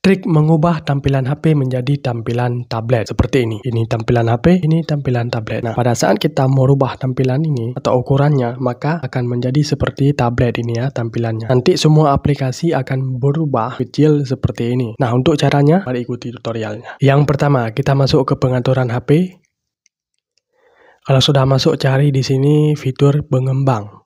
Trik mengubah tampilan HP menjadi tampilan tablet seperti ini. Ini tampilan HP, ini tampilan tablet. Nah, pada saat kita mau rubah tampilan ini atau ukurannya, maka akan menjadi seperti tablet ini ya tampilannya. Nanti semua aplikasi akan berubah kecil seperti ini. Nah, untuk caranya, mari ikuti tutorialnya. Yang pertama, kita masuk ke pengaturan HP. Kalau sudah masuk, cari di sini fitur pengembang.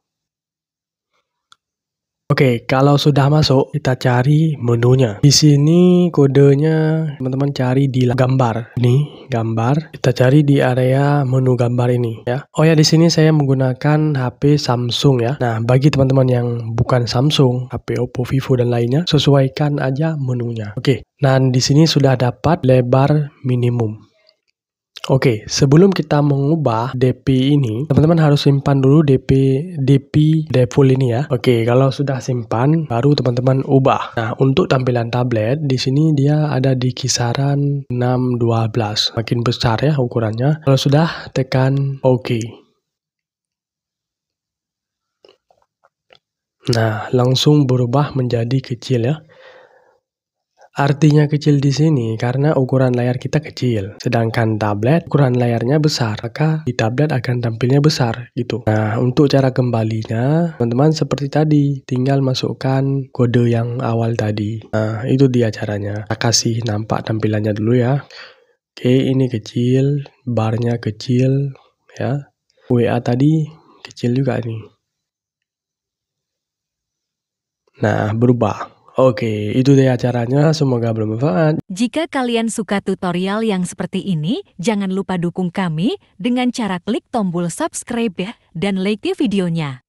Oke, kalau sudah masuk, kita cari menunya. Di sini kodenya teman-teman cari di gambar. Ini gambar. Kita cari di area menu gambar ini ya. Oh ya, di sini saya menggunakan HP Samsung ya. Nah, bagi teman-teman yang bukan Samsung, HP Oppo, Vivo dan lainnya, sesuaikan aja menunya. Oke. Nah, di sini sudah dapat lebar minimum. Oke, sebelum kita mengubah DP ini, teman-teman harus simpan dulu DP DP default ini ya. Oke, kalau sudah simpan, baru teman-teman ubah. Nah, untuk tampilan tablet di sini dia ada di kisaran 612. Makin besar ya ukurannya. Kalau sudah, tekan OK. Nah, langsung berubah menjadi kecil ya. Artinya kecil di sini karena ukuran layar kita kecil, sedangkan tablet ukuran layarnya besar, maka di tablet akan tampilnya besar gitu. Nah, untuk cara kembalinya, teman-teman seperti tadi, tinggal masukkan kode yang awal tadi. Nah, itu dia caranya. Saya kasih nampak tampilannya dulu ya. Oke, ini kecil, barnya kecil ya. WA tadi kecil juga ini. Nah, berubah. Oke, itu deh acaranya. Semoga bermanfaat. Jika kalian suka tutorial yang seperti ini, jangan lupa dukung kami dengan cara klik tombol subscribe ya, dan like videonya.